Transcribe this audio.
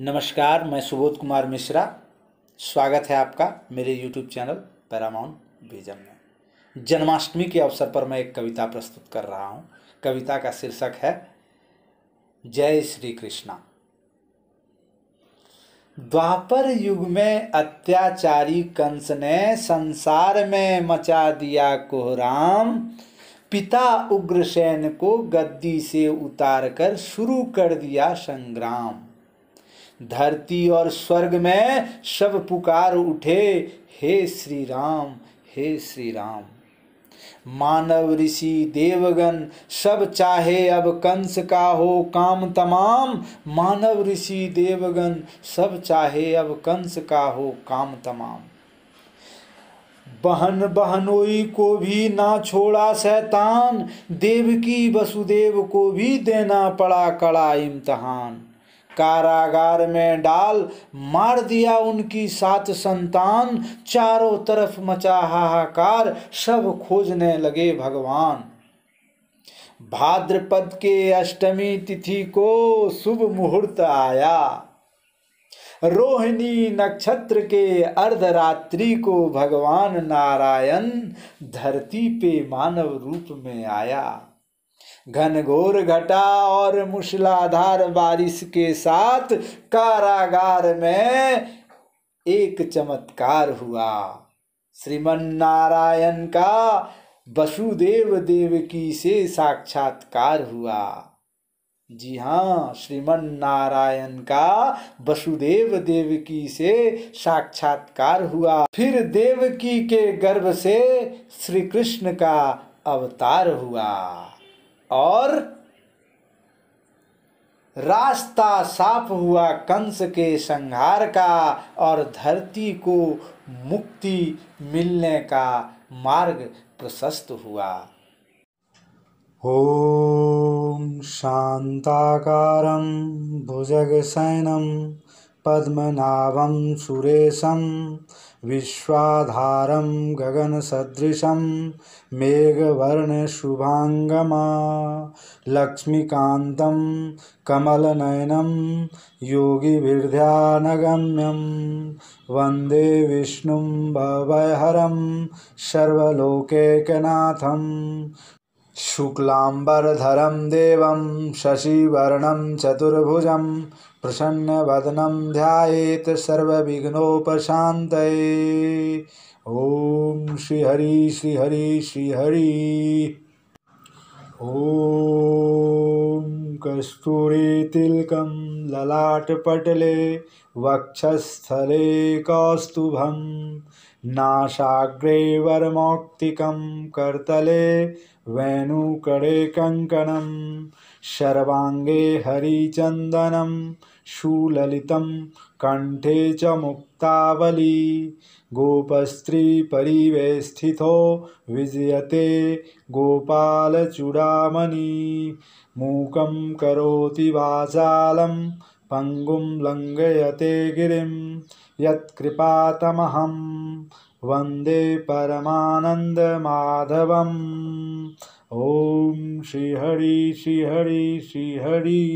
नमस्कार मैं सुबोध कुमार मिश्रा स्वागत है आपका मेरे यूट्यूब चैनल पैरामाउंट विजन में जन्माष्टमी के अवसर पर मैं एक कविता प्रस्तुत कर रहा हूँ कविता का शीर्षक है जय श्री कृष्णा द्वापर युग में अत्याचारी कंस ने संसार में मचा दिया कोहराम पिता उग्रसेन को गद्दी से उतारकर शुरू कर दिया संग्राम धरती और स्वर्ग में सब पुकार उठे हे श्री राम हे श्री राम मानव ऋषि देवगण सब चाहे अब कंस का हो काम तमाम मानव ऋषि देवगण सब चाहे अब कंस का हो काम तमाम बहन बहनोई को भी ना छोड़ा शैतान देव की वसुदेव को भी देना पड़ा कड़ा इम्तहान कारागार में डाल मार दिया उनकी सात संतान चारों तरफ मचा हाहाकार सब खोजने लगे भगवान भाद्रपद के अष्टमी तिथि को शुभ मुहूर्त आया रोहिणी नक्षत्र के अर्धरात्रि को भगवान नारायण धरती पे मानव रूप में आया घनघोर घटा और मूसलाधार बारिश के साथ कारागार में एक चमत्कार हुआ श्रीमन नारायण का वसुदेव देवकी से साक्षात्कार हुआ जी हाँ श्रीमन नारायण का वसुदेव देवकी से साक्षात्कार हुआ फिर देवकी के गर्भ से श्री कृष्ण का अवतार हुआ और रास्ता साफ हुआ कंस के संहार का और धरती को मुक्ति मिलने का मार्ग प्रशस्त हुआ ॐ भुजग सैनम पद्मनाभं सुरेशं विश्वाधारं गगनसदृशं मेघवर्णशुभाङ्गमा लक्ष्मीकान्तं कमलनयनं योगिभिर्ध्यानगम्यं वन्दे विष्णुं भवहरं शर्वलोकैकनाथम् शुक्लाम्बरधरं देवं शशिवर्णं चतुर्भुजं प्रसन्नवदनं ध्यायेत् सर्वविघ्नोपशान्तये ॐ श्रीहरि श्रीहरि श्रीहरि ॐ कस्तूरीतिलकं ललाटपटले वक्षस्थले कौस्तुभम नाशाग्रे नाशाग्रेवरमौक्तिकं कर्तले वेणुकडे कङ्कणं शर्वाङ्गे हरिचन्दनं शूललितं कण्ठे च मुक्तावली गोपस्त्रीपरिवेष्ठितो विजयते गोपालचूडामणि मूकं करोति वाजालं पङ्गुं लङ्गयते गिरिं यत्कृपातमहं वन्दे परमानन्दमाधवम् ॐ श्रीहरि श्रीहरि श्रीहरि